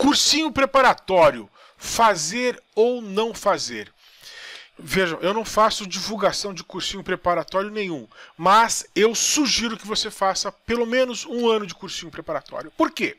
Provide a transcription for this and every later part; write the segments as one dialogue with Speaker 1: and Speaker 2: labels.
Speaker 1: Cursinho preparatório, fazer ou não fazer. Vejam, eu não faço divulgação de cursinho preparatório nenhum, mas eu sugiro que você faça pelo menos um ano de cursinho preparatório. Por quê?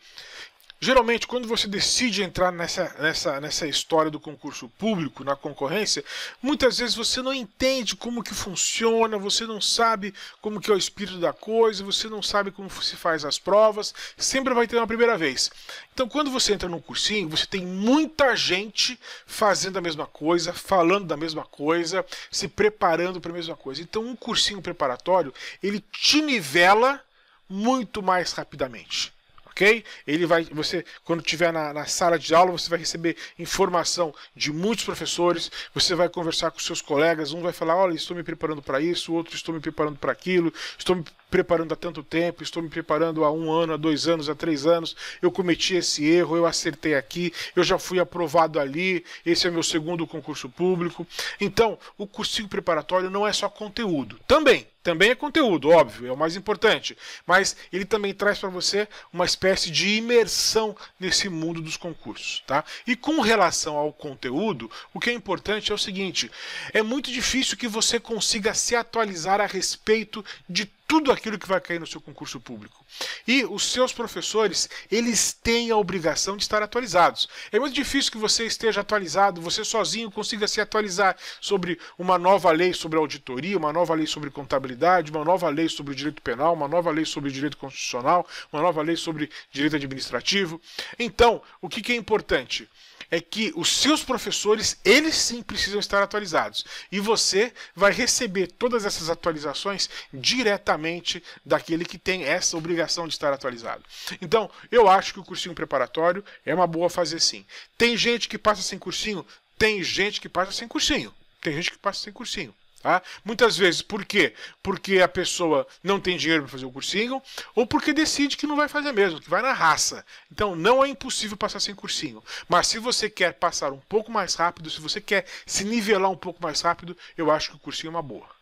Speaker 1: Geralmente, quando você decide entrar nessa, nessa, nessa história do concurso público, na concorrência, muitas vezes você não entende como que funciona, você não sabe como que é o espírito da coisa, você não sabe como se faz as provas, sempre vai ter uma primeira vez. Então, quando você entra num cursinho, você tem muita gente fazendo a mesma coisa, falando da mesma coisa, se preparando para a mesma coisa. Então, um cursinho preparatório, ele te nivela muito mais rapidamente ok? Ele vai, você, quando estiver na, na, sala de aula, você vai receber informação de muitos professores, você vai conversar com seus colegas, um vai falar, olha, estou me preparando para isso, o outro estou me preparando para aquilo, estou me preparando há tanto tempo, estou me preparando há um ano, há dois anos, há três anos, eu cometi esse erro, eu acertei aqui, eu já fui aprovado ali, esse é meu segundo concurso público. Então, o cursinho preparatório não é só conteúdo, também, também é conteúdo, óbvio, é o mais importante, mas ele também traz para você uma espécie de imersão nesse mundo dos concursos, tá? E com relação ao conteúdo, o que é importante é o seguinte: é muito difícil que você consiga se atualizar a respeito de tudo aquilo que vai cair no seu concurso público. E os seus professores, eles têm a obrigação de estar atualizados. É muito difícil que você esteja atualizado, você sozinho consiga se atualizar sobre uma nova lei sobre auditoria, uma nova lei sobre contabilidade, uma nova lei sobre direito penal, uma nova lei sobre direito constitucional, uma nova lei sobre direito administrativo. Então, o que, que é importante? é que os seus professores, eles sim precisam estar atualizados. E você vai receber todas essas atualizações diretamente daquele que tem essa obrigação de estar atualizado. Então, eu acho que o cursinho preparatório é uma boa fazer sim. Tem gente que passa sem cursinho? Tem gente que passa sem cursinho. Tem gente que passa sem cursinho. Tá? Muitas vezes, por quê? Porque a pessoa não tem dinheiro para fazer o cursinho, ou porque decide que não vai fazer mesmo, que vai na raça. Então, não é impossível passar sem cursinho. Mas se você quer passar um pouco mais rápido, se você quer se nivelar um pouco mais rápido, eu acho que o cursinho é uma boa.